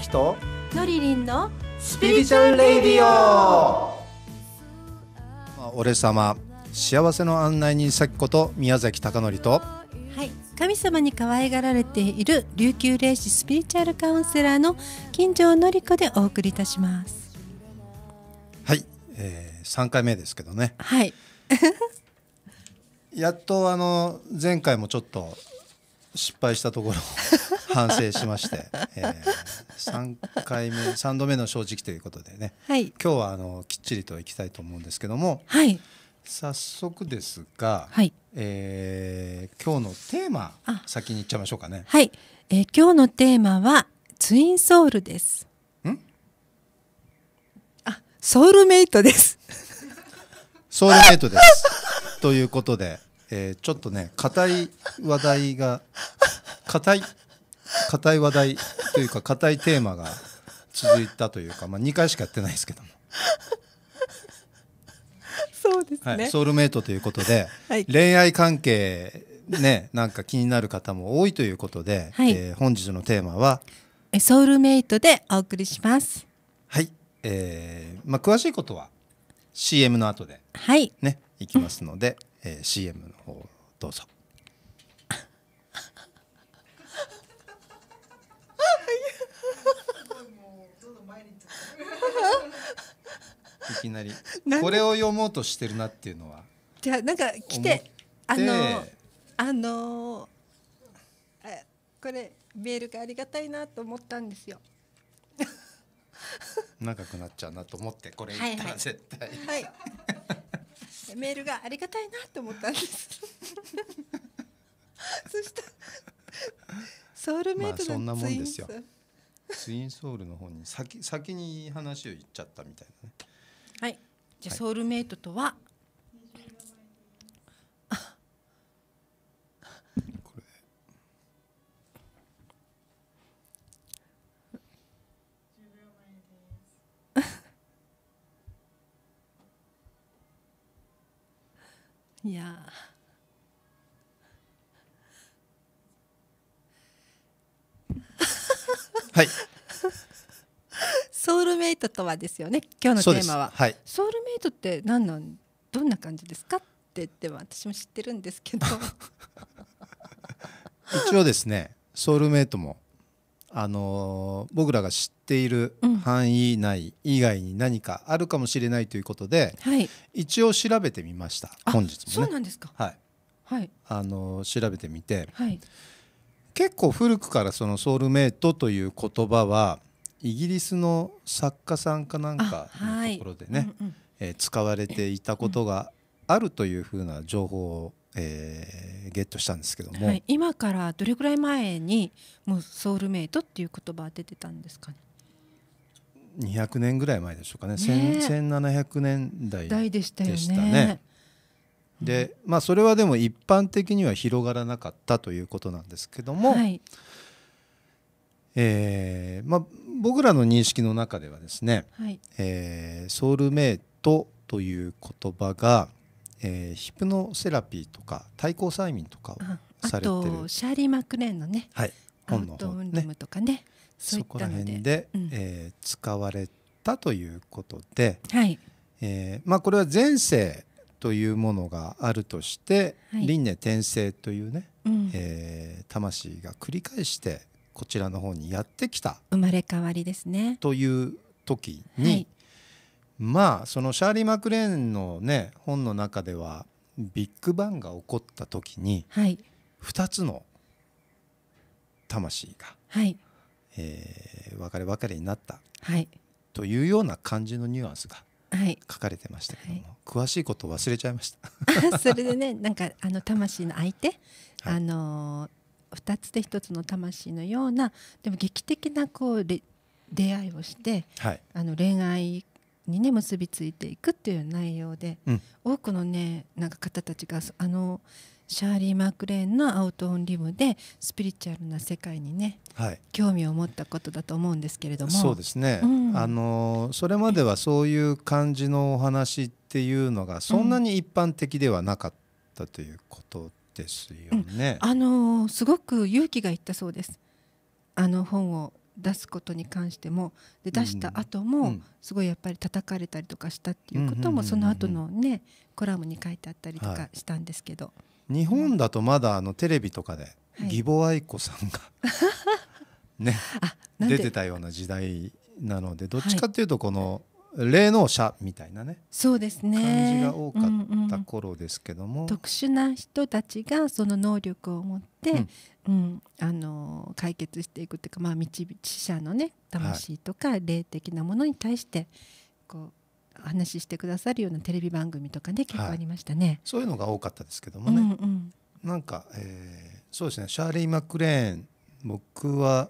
きとのりりんのスピリチュアルレディオ俺様幸せの案内人咲こと宮崎貴則とはい神様に可愛がられている琉球霊視スピリチュアルカウンセラーの金城典子でお送りいたしますはい、えー、3回目ですけどねはい やっとあの前回もちょっと失敗したところ 反省しまして、えー、3回目3度目の正直ということでね、はい、今日はあのきっちりといきたいと思うんですけども、はい、早速ですが、はいえー、今日のテーマ先にいっちゃいましょうかね。はい、えー、今日のテーマはツインソウルです。んあソウルメイトです。ソウルメイトです。ということで、えー、ちょっとね、硬い話題が、硬い硬い話題というか硬いテーマが続いたというか、まあ、2回しかやってないですけども。そうですね、はい、ソウルメイトということで、はい、恋愛関係ねなんか気になる方も多いということで、はい、えー、本日のテーマは「ソウルメイト」でお送りします。はい、えーまあ、詳しいことは CM の後で、ね、はいね、いきますので、えー、CM の方どうぞ。いきなり これを読もうとしてるなっていうのはじゃあなんか来てあのあのこれメールがありがたいなと思ったんですよ 長くなっちゃうなと思ってこれ言ったら絶対はい、はい、メールがありがたいなと思ったんです そしたソウルメイトのツインソウルの方に先先に話を言っちゃったみたいなねはい。じゃあ、ソウルメイトとは。いやはいトとはですよね今日のテーマは、はい、ソウルメイトって何なんどんな感じですかって言ても私も知ってるんですけど 一応ですねソウルメイトもあのー、僕らが知っている範囲内以外に何かあるかもしれないということで、うん、一応調べてみました、本日もね。そうなんですか、はいはい、あのー、調べてみて、はい、結構古くからそのソウルメイトという言葉はイギリスの作家さんかなんかのところでね、えー、使われていたことがあるというふうな情報を、えー、ゲットしたんですけども、はい、今からどれくらい前にもうソウルメイトっていう言葉出てたんですかね200年ぐらい前でしょうかねね1700年代でしたね。したねでまあそれはでも一般的には広がらなかったということなんですけども、はい、えーまあ、僕らの認識の中ではですね、はいえー、ソウルメイトという言葉が、えー、ヒプノセラピーとか対抗催眠とかをされてるあとシャーリー・マクレーンのね、はい、本の本、ねとかねそこら辺で、うん、えー、使われたということで、はいえーまあ、これは前世というものがあるとして、輪廻転生というね、うん、えー、魂が繰り返してこちらの方にやってきた生まれ変わりですねという時に、はい、まあそのシャーリー・マクレーンのね本の中ではビッグバンが起こった時に、はい、2つの魂が、はいえー、別れ別れになった、はい、というような感じのニュアンスがはい、書かれてましたけども、詳しいことを忘れちゃいました それでねなんかあの魂の相手、はい、あの2つで1つの魂のようなでも劇的なこう出会いをして、はい、あの恋愛にね結びついていくっていう内容で、うん、多くのねなんか方たちがあのシャーリー・マクレーンの「アウト・オン・リム」でスピリチュアルな世界にね、はい、興味を持ったことだと思うんですけれどもそうですね、うん、あのそれまではそういう感じのお話っていうのがそんなに一般的ではなかったということですよね、うん、あのすごく勇気がいったそうですあの本を出すことに関してもで出した後もすごいやっぱり叩かれたりとかしたっていうこともその後のねコラムに書いてあったりとかしたんですけど、はい、日本だとまだあのテレビとかで義母愛子さんが、ね出てたような時代なのでどっちかっていうとこの、霊能者みたいなねそうですね感じが多かった頃ですけども、うんうん、特殊な人たちがその能力を持って、うん、うん、あの解決していくというか、まあ、導死者のね魂とか霊的なものに対してこう話してくださるようなテレビ番組とかね結構ありましたね、はい、そういうのが多かったですけどもね、うんうん、なんか、えー、そうですねシャーリー・マクレーン僕は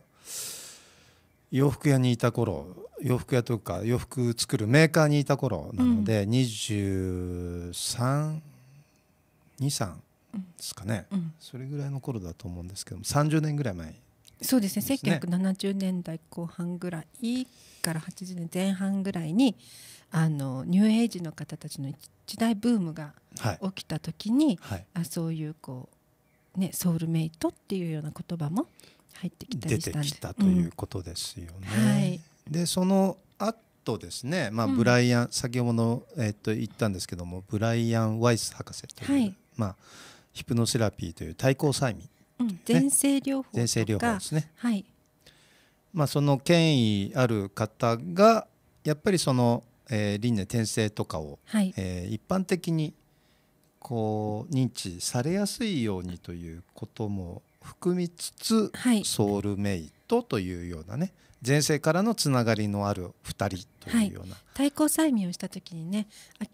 洋服屋にいた頃洋服屋というか洋服作るメーカーにいた頃なので、2323ですかね、それぐらいの頃だと思うんですけども30年ぐらい前そうですね1970年代後半ぐらいから80年前半ぐらいにあのニューエイジの方たちの一大ブームが起きた時に、はい、あそういうこう、ね、ソウルメイトっていうような言葉も入ってきたりした出てきたということですよね。うんはいでその後ですね、まあ、ブライアン、うん、先ほどの、えー、っと言ったんですけどもブライアン・ワイス博士という、はい、まあ、ヒプノセラピーという対抗催眠、ね、うん、療法療法ですね、はいまあ、その権威ある方がやっぱりその、えー、輪廻転生とかを、はい、えー、一般的にこう認知されやすいようにということも含みつつ、はい、ソウルメイトというようなね前世からのつながりのある2人というような、はい、対抗催眠をした時にね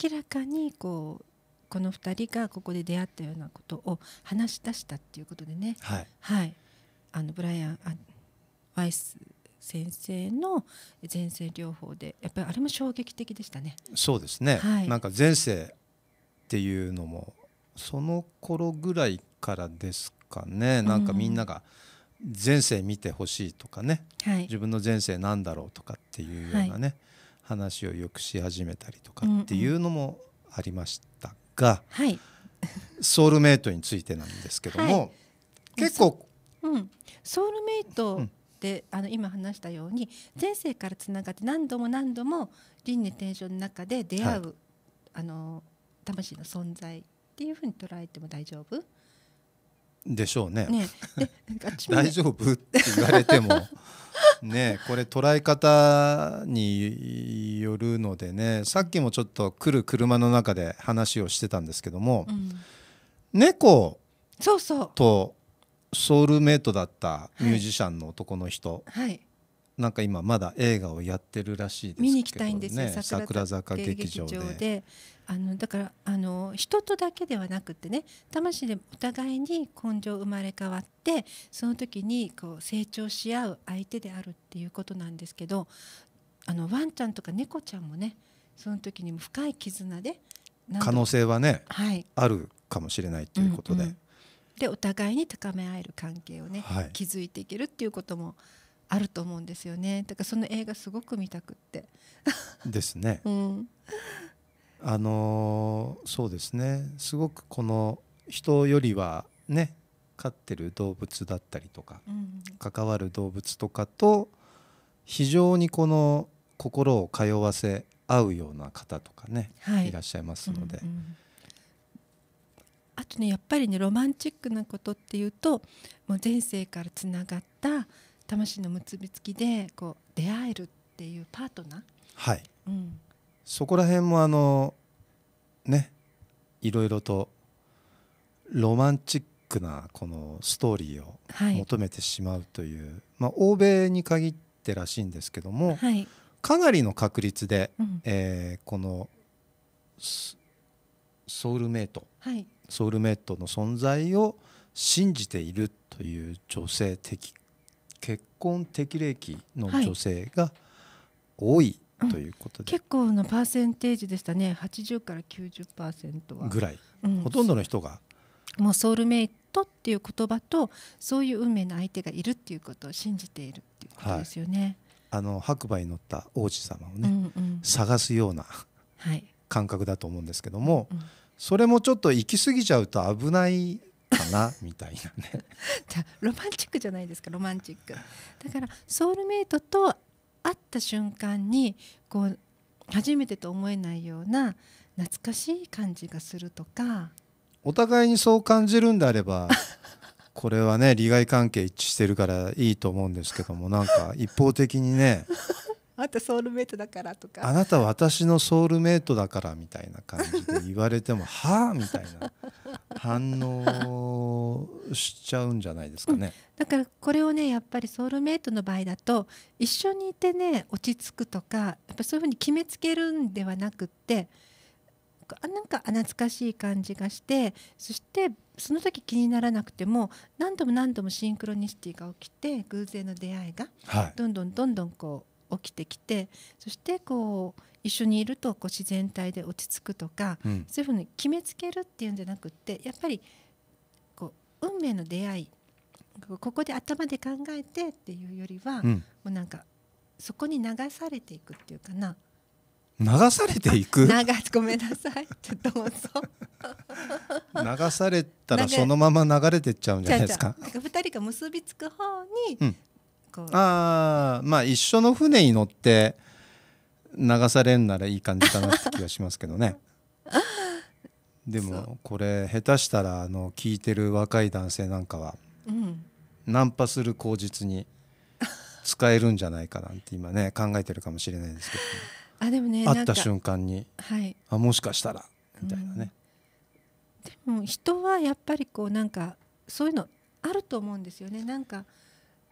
明らかにこうこの2人がここで出会ったようなことを話し出したっていうことでね、はい、はい、あのブライアンあワイス先生の前世療法でやっぱりあれも衝撃的でしたね。そうですね、はい、なんか前世っていうのもその頃ぐらいからですかねなんかみんなが、うん前世見てほしいとかね、はい、自分の前世なんだろうとかっていうようなね、はい、話をよくし始めたりとかっていうのもありましたが、うんうん、ソウルメイトについてなんですけども、はい、結構、うん、ソウルメイトってあの今話したように前世からつながって何度も何度も輪廻転生の中で出会う、あの魂の存在っていうふうに捉えても大丈夫でしょうね。ね大丈夫って言われても ねこれ捉え方によるのでねさっきもちょっと来る車の中で話をしてたんですけども、うん、猫とソウルメイトだったミュージシャンの男の人、はいはい、なんか今まだ映画をやってるらしいですけど、ね、見に行きたいんです桜坂劇場であのだからあの人とだけではなくてね魂でお互いに根性生まれ変わってその時にこう成長し合う相手であるっていうことなんですけどあのワンちゃんとか猫ちゃんもねその時にも深い絆で可能性はね、はい、あるかもしれないということで、うんうん、でお互いに高め合える関係をね、はい、築いていけるっていうこともあると思うんですよねだからその映画すごく見たくってですね、うん、あのそうですねすごくこの人よりはね飼ってる動物だったりとか、うん、関わる動物とかと非常にこの心を通わせ合うような方とかね、はい、いらっしゃいますので、うんうん、あとねやっぱりねロマンチックなことっていうともう前世からつながった魂の結びつきでこう出会えるっていうパートナーはい、うん、そこら辺もあのねいろいろとロマンチックなこのストーリーを求めてしまうという、はい、まあ、欧米に限ってらしいんですけども、はい、かなりの確率で、うん、えー、このソウルメイト、はい、ソウルメイトの存在を信じているという女性的結婚適齢期の女性が多い、ということで、うん、結構なパーセンテージでしたね80から90%はぐらい、うん、ほとんどの人がもうソウルメイトっていう言葉とそういう運命の相手がいるっていうことを信じているっていうことですよね、はい、あの白馬に乗った王子様をね、うんうん、探すような、はい、感覚だと思うんですけども、うん、それもちょっと行き過ぎちゃうと危ないかなみたいなね ロマンチックじゃないですかロマンチックだからソウルメイトと会った瞬間にこう初めてと思えないような懐かしい感じがするとかお互いにそう感じるんであれば これはね利害関係一致してるからいいと思うんですけどもなんか一方的にね あなたソウルメイトだからとかあなた私のソウルメイトだからみたいな感じで言われてもはあみたいな 反応しちゃうんじゃないですかね、うん、だからこれをねやっぱりソウルメイトの場合だと一緒にいてね落ち着くとかやっぱそういうふうに決めつけるんではなくってなんか懐かしい感じがしてそしてその時気にならなくても何度も何度もシンクロニシティが起きて偶然の出会いがどんどんどんどんこう、はい起きてきてそしてこう一緒にいるとこう自然体で落ち着くとか、うん、そういうふうに決めつけるっていうんじゃなくってやっぱりこう運命の出会いここで頭で考えてっていうよりは、うん、もうなんかそこに流されていくっていうかな流されていく 流ごめんなさいどうぞ 流されたらそのまま流れてっちゃうんじゃないですか二人が結びつく方に、うん、かああまあ一緒の船に乗って流されるならいい感じかなって気がしますけどね でもこれ下手したらあの聞いてる若い男性なんかは、うん、ナンパする口実に使えるんじゃないかなんて今ね考えてるかもしれないですけど、ね、あでもね会った瞬間に、はい、あもしかしたらみたいなね、うん、でも人はやっぱりこうなんかそういうのあると思うんですよねなんか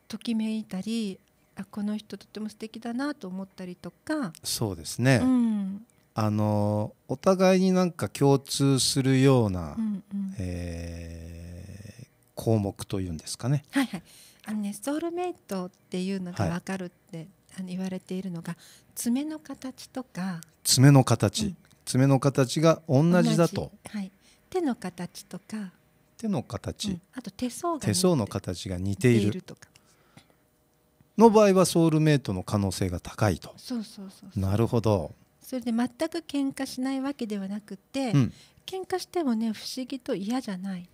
ときめいたりあこの人とても素敵だなと思ったりとかそうですね、うん、あのお互いになんか共通するような、うんうん、えー、項目というんですかね。はいはいあのね、ソウルメイトっていうのが分かるって、はい、あの言われているのが爪の形とか爪の形、うん、爪の形が同じだと、はい、手の形とか手の形、うん、あと手相が手相の形が似ているとかの場合はソウルメイトの可能性が高いとそうそうそうなるほどそれで全く喧嘩しないわけではなくて、うん、喧嘩してもね不思議と嫌じゃない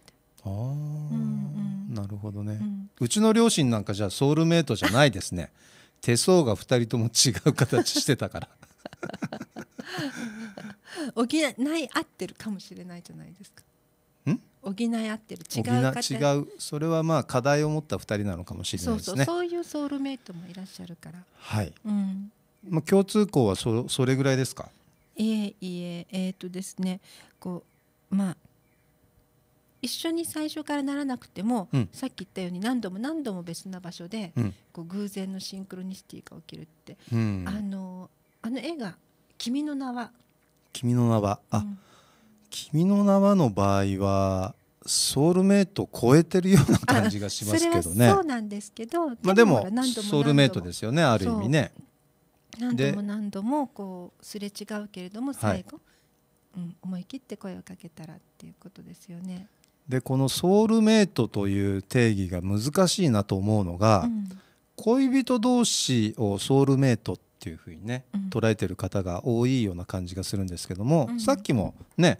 ああ、うんうん、なるほどね、うん、うちの両親なんかじゃあソウルメイトじゃないですね 手相が2人とも違う形してたから 補い合ってるかもしれないじゃないですか補い合ってる違う違うそれはまあ課題を持った2人なのかもしれないですねそういうソウルメイトもいらっしゃるからはい、うん、まあ、共通項はそそれぐらいですかいえいええー、っとですねこうまあ一緒に最初からならなくても、うん、さっき言ったように何度も何度も別な場所で、うん、こう偶然のシンクロニシティが起きるって、うん、あのあの映画「君の名は」君の名はあ、うん君の名は」の場合はソウルメイト超えてるような感じがしますけどね。そうなんですけど、まあでもソウルメイトですよね、ある意味ね。何度も何度もこうすれ違うけれども最後、はい、うん、思い切って声をかけたらっていうことですよね。でこのソウルメイトという定義が難しいなと思うのが、うん、恋人同士をソウルメイトっていうふうにね、うん、捉えてる方が多いような感じがするんですけども、うん、さっきもね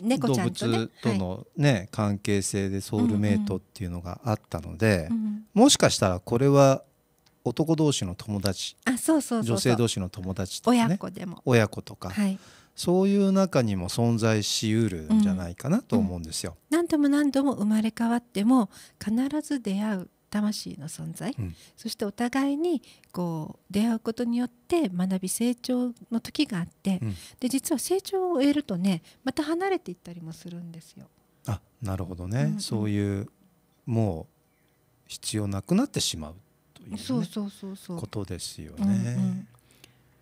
猫ちゃんと、ね、動物とのね、はい、関係性でソウルメイトっていうのがあったので、うんうん、もしかしたらこれは男同士の友達あそうそう女性同士の友達とか、ね、親子でも親子とか、はい、そういう中にも存在しうるんじゃないかなと思うんですよ。うんうん、何度も何度も生まれ変わっても必ず出会う魂の存在、うん、そしてお互いにこう出会うことによって学び成長の時があって、うん、で実は成長を得るとねまた離れていったりもするんですよ。あなるほどね、うんうん、そういうもう必要なくなってしまうという、ね、そうそうそうそうことですよね。うんうん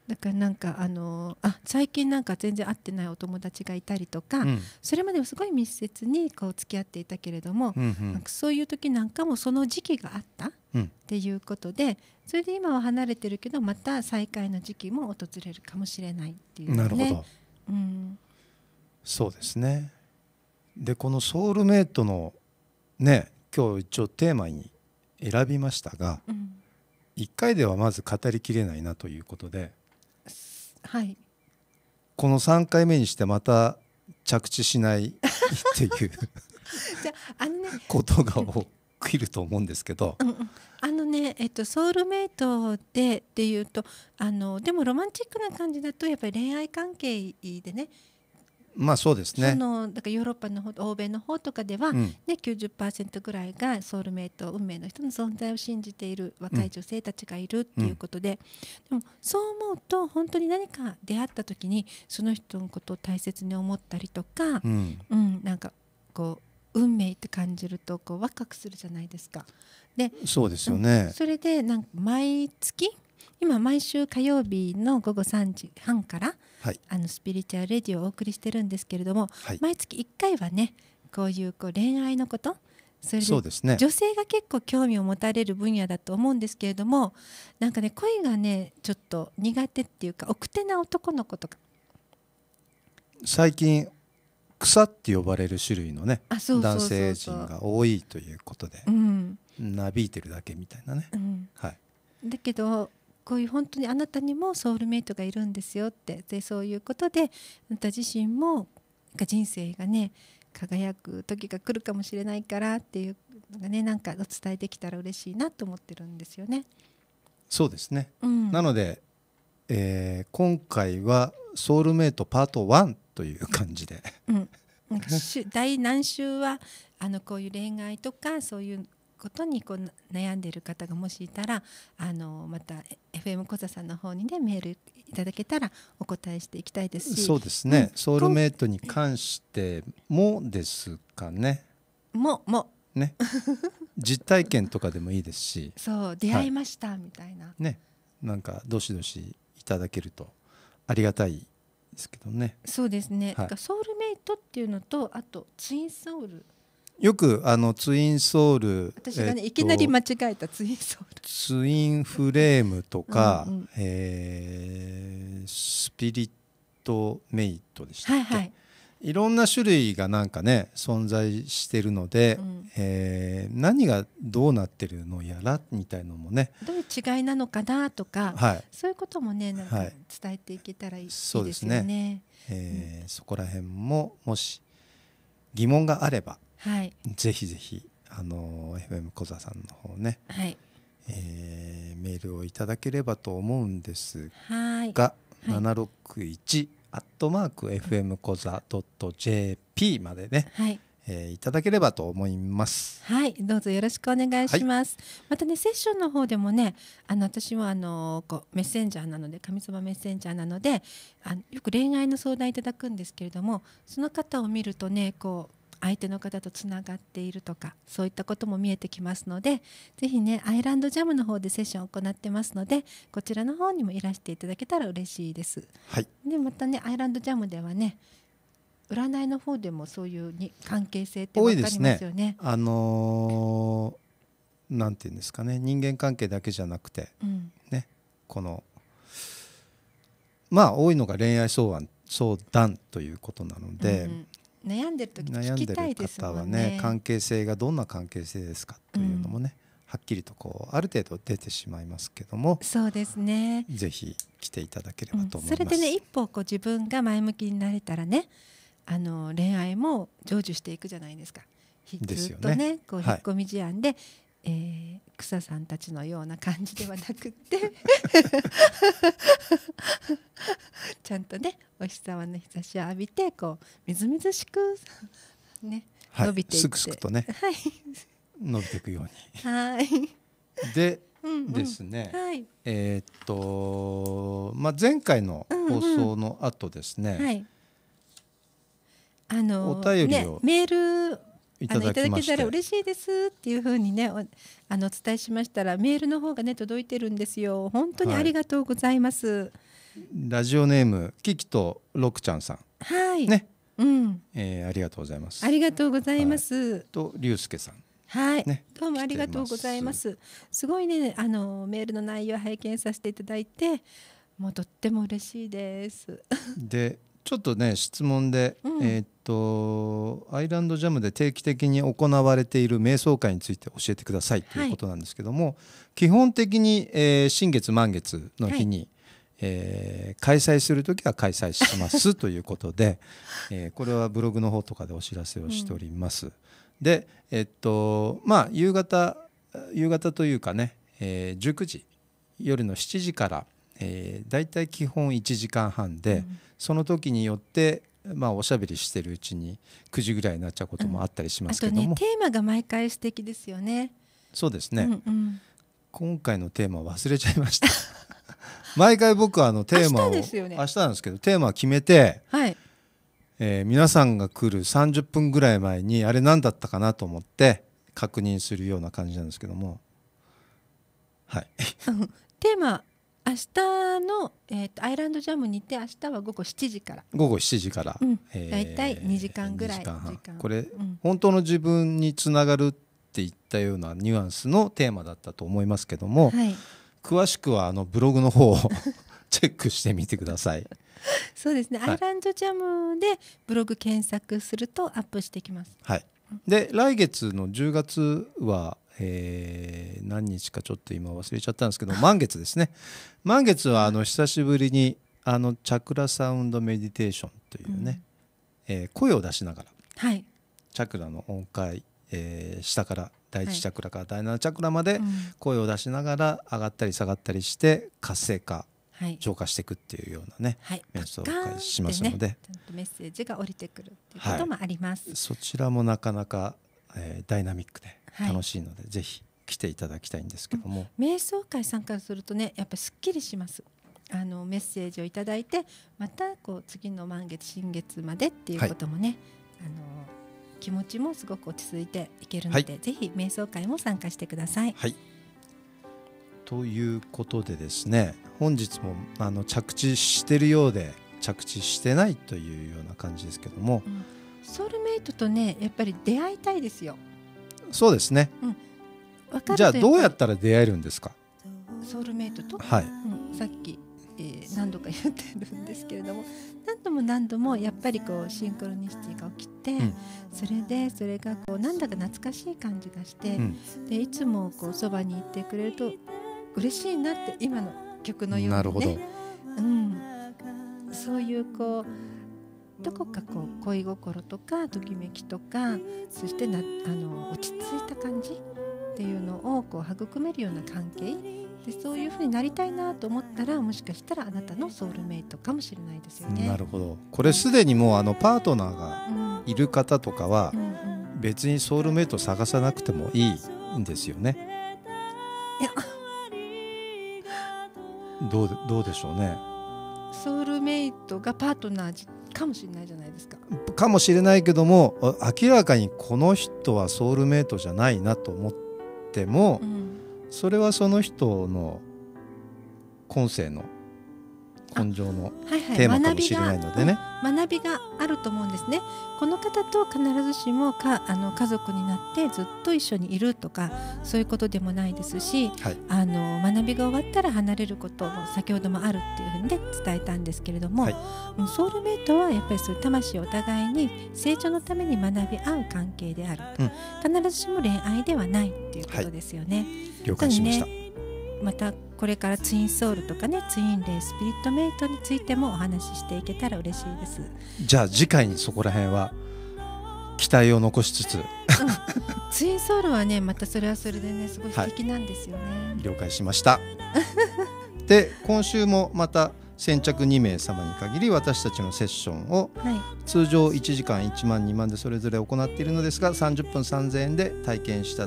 だからなんかあのあ最近なんか全然会ってないお友達がいたりとか、うん、それまではすごい密接にこう付き合っていたけれども、うんうん、そういう時なんかもその時期があったっていうことで、うん、それで今は離れてるけどまた再会の時期も訪れるかもしれないっていう、なるほど、うん、そうですねでこのソウルメイトのね今日一応テーマに選びましたが、うん、1回ではまず語りきれないなということで。はい、この3回目にしてまた着地しないっていう じゃあの、ね、ことが起きると思うんですけど。あのね、えっと、ソウルメイトでっていうとあのでもロマンチックな感じだとやっぱり恋愛関係でねまあそうですね。そのだからヨーロッパの方欧米の方とかでは、うん、ね90%ぐらいがソウルメイト運命の人の存在を信じている若い女性たちがいるっていうことで、うん、でもそう思うと本当に何か出会った時にその人のことを大切に思ったりとか、うん、うん、なんかこう運命って感じるとこうワクワクするじゃないですか。で、そうですよね。それでなんか毎月今毎週火曜日の午後3時半から、はい、あのスピリチュアルレディをお送りしてるんですけれども、はい、毎月1回はねこういうこう恋愛のことそれでそうです、ね、女性が結構興味を持たれる分野だと思うんですけれどもなんかね恋がねちょっと苦手っていうか奥手な男の子とか最近草って呼ばれる種類のね男性陣が多いということで、うん、なびいてるだけみたいなね、うん、はい、だけどこういう本当にあなたにもソウルメイトがいるんですよってでそういうことであなた自身もなんか人生がね輝く時が来るかもしれないからっていうのがねなんかお伝えできたら嬉しいなと思ってるんですよね。そうですね、うん、なので、えー、今回は「ソウルメイトパート1」という感じで、うん、第何週はあのこういう恋愛とかそういうことにこう悩んでいる方がもしいたらあのまた FM 小座さんの方にねメールいただけたらお答えしていきたいですしそうですね、うん、ソウルメイトに関してもですかね。ももね実体験とかでもいいですしそう出会いました、はい、みたいなねなんかどしどしいただけるとありがたいですけどねそうですね、はい、ソウルメイトっていうのとあとツインソウルよくあのツインソール私がね、えっと、いきなり間違えたツインソールツインフレームとか、うんうん、えー、スピリットメイトでしたっけ、はいはい、いろんな種類がなんかね存在してるので、うん、えー、何がどうなってるのやらみたいのもねどういう違いなのかなとか、はい、そういうこともねなんか伝えていけたらいいですよね。はい、そ、ね、えーうん、そこら辺ももし疑問があればはい、ぜひぜひあの FM 小座さんの方ね、はいえー、メールをいただければと思うんですが761アットマーク FM 小座 .jp までね、はいえー、いただければと思います。はい、どうぞよろしくお願いします。はい、またね、セッションの方でもね、あの私はあのこうメッセンジャーなので、神様メッセンジャーなので、あのよく恋愛の相談いただくんですけれども、その方を見るとね、こう相手の方とつながっているとかそういったことも見えてきますのでぜひねアイランドジャムの方でセッションを行ってますのでこちらの方にもいらしていただけたら嬉しいです。はい、でまたねアイランドジャムではね占いの方でもそういうに関係性って分かりますよね。ねあのー、なんていうんですかね人間関係だけじゃなくて、うん、ねこのまあ多いのが恋愛相談相談ということなので、うんうん、悩んでる時聞きたいですもね。んる方はね関係性がどんな関係性ですかというのもね、うんはっきりとこうある程度出てしまいますけどもそうですねぜひ来ていただければと思います、うん、それでね一歩こう自分が前向きになれたらねあの恋愛も成就していくじゃないですか。ずっとね、ね、こう引っ込み思案で、はい、えー、草さんたちのような感じではなくってちゃんとねお日様の日差しを浴びてこうみずみずしくね、はい、伸びていっすくすくとね、はい、伸びていくように。はいで、うんうん、ですね、はい、えー、っと、まあ、前回の放送の後ですね、うんうんはい、あのー、お便りを、ね、メールいただけたら嬉しいですっていうふうにねあのお伝えしましたらメールの方がね届いてるんですよ本当にありがとうございます、はい、ラジオネームキキとロクちゃんさんはいねうん、えー、ありがとうございますありがとうございます、はい、とリュウスケさんはい、ね、どうもありがとうございますすごいねあのメールの内容拝見させていただいてもうとっても嬉しいですでちょっとね質問で、うん、えー、とアイランドジャムで定期的に行われている瞑想会について教えてくださいということなんですけども、はい、基本的に、えー、新月満月の日に、はい、えー、開催するときは開催しますということで、えー、これはブログの方とかでお知らせをしております。うん、で、えっとまあ、夕方夕方というかね、えー、19時夜の7時から、えー、大体基本1時間半で、うん、その時によってまあ、おしゃべりしてるうちに9時ぐらいになっちゃうこともあったりしますけども、うん、ね、テーマが毎回素敵ですよねそうですね、うんうん、今回のテーマ忘れちゃいました 毎回僕はあのテーマを明日,、ね、明日なんですけどテーマを決めて、はいえー、皆さんが来る30分ぐらい前にあれ何だったかなと思って確認するような感じなんですけどもはい、テーマ明日の、えーと、アイランドジャムにて明日は午後7時から午後7時から、うんえー、大体2時間ぐらいこれ、うん、本当の自分につながるっていったようなニュアンスのテーマだったと思いますけども、はい、詳しくはあのブログの方を チェックしてみてください そうですね、はい、アイランドジャムでブログ検索するとアップしてきますはいで来月の10月はえー、何日かちょっと今忘れちゃったんですけど 満月ですね満月はあの久しぶりにあのチャクラサウンドメディテーションというね、うん、えー、声を出しながら、はい、チャクラの音階、えー、下から第一チャクラから第7チャクラまで声を出しながら上がったり下がったりして活性化、はい、浄化していくっていうようなね、はい、メソを開始しますので、ね、ちゃんとメッセージが降りてくるっていうこともあります、はい、そちらもなかなか、えー、ダイナミックで。楽しいので、はい、ぜひ来ていただきたいんですけども、うん、瞑想会参加するとねやっぱすっきりしますあのメッセージを頂いてまたこう次の満月新月までっていうこともね、はい、あの気持ちもすごく落ち着いていけるので、はい、ぜひ瞑想会も参加してください。はいということでですね本日もあの着地してるようで着地してないというような感じですけども、うん、ソウルメイトとねやっぱり出会いたいですよそうですね、うん、じゃあどうやったら出会えるんですかソウルメイトと、はい、うん、さっき、えー、何度か言ってるんですけれども何度も何度もやっぱりこうシンクロニシティが起きて、うん、それでそれがこうなんだか懐かしい感じがして、でいつもこうそばにいてくれると嬉しいなって今の曲のようにね。なるほどうん、そういうこうどこかこう恋心とかときめきとかそしてなあの落ち着いた感じっていうのをこう育めるような関係でそういうふうになりたいなと思ったらもしかしたらあなたのソウルメイトかもしれないですよね。なるほどこれすでにもうあのパートナーがいる方とかは別にソウルメイト探さなくてもいいんですよね。いやどうどうでしょうね。ソウルメイトがパートナーかもしれないじゃないですか。かもしれないけども明らかにこの人はソウルメイトじゃないなと思っても、うん、それはその人の今世の根性のテーマかもしれないのでね、はいはい、学びがあると思うんですねこの方と必ずしもかあの家族になってずっと一緒にいるとかそういうことでもないですし、はい、あの学びが終わったら離れることも先ほどもあるっていうふうに、ね、伝えたんですけれども、はい、ソウルメイトはやっぱりそういう魂お互いに成長のために学び合う関係である、うん、必ずしも恋愛ではないっていうことですよね。はい、了解しました、ね、またこれからツインソウルとかねツインレイスピリットメイトについてもお話ししていけたら嬉しいですじゃあ次回にそこら辺は期待を残しつつ、うん、ツインソウルはねまたそれはそれでねすごい素敵なんですよね、はい、了解しました で今週もまた先着2名様に限り私たちのセッションを通常1時間1万2万でそれぞれ行っているのですが30分3000円で体験して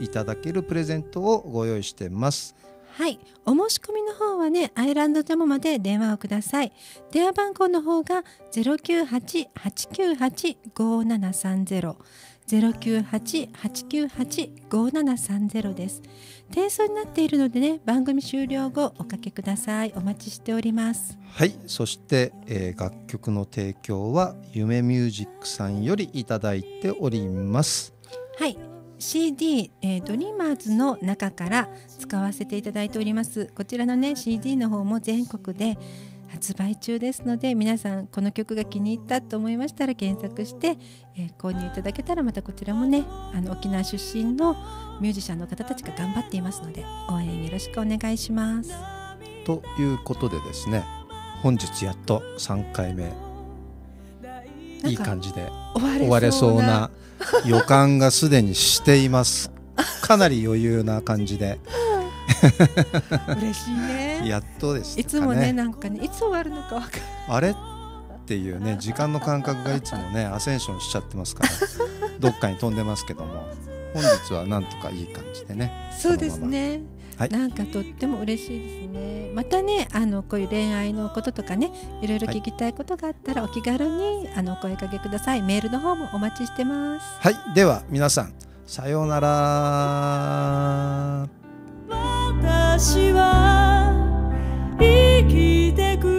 いただけるプレゼントをご用意しています。はいお申し込みの方はねアイランドジャムまで電話をください電話番号の方が098-898-5730 098-898-5730です転送になっているのでね番組終了後おかけくださいお待ちしておりますはいそして、えー、楽曲の提供は夢ミュージックさんよりいただいておりますはい CD、えー、ドリーマーズの中から使わせていただいておりますこちらのね CD の方も全国で発売中ですので皆さんこの曲が気に入ったと思いましたら検索して、えー、購入いただけたらまたこちらもねあの沖縄出身のミュージシャンの方たちが頑張っていますので応援よろしくお願いします。ということでですね本日やっと3回目いい感じで終われそうな。予感がすでにしていますかなり余裕な感じで嬉しいねやっとです、ね、いつもねなんかねいつ終わるのかわかんあれっていうね時間の感覚がいつもねアセンションしちゃってますから どっかに飛んでますけども本日はなんとかいい感じでねそうですねはい、なんかとっても嬉しいですね。またね、あのこういう恋愛のこととかね、いろいろ聞きたいことがあったらお気軽にあのお声かけください。メールの方もお待ちしてます。はい、では皆さんさようなら。私は生きてく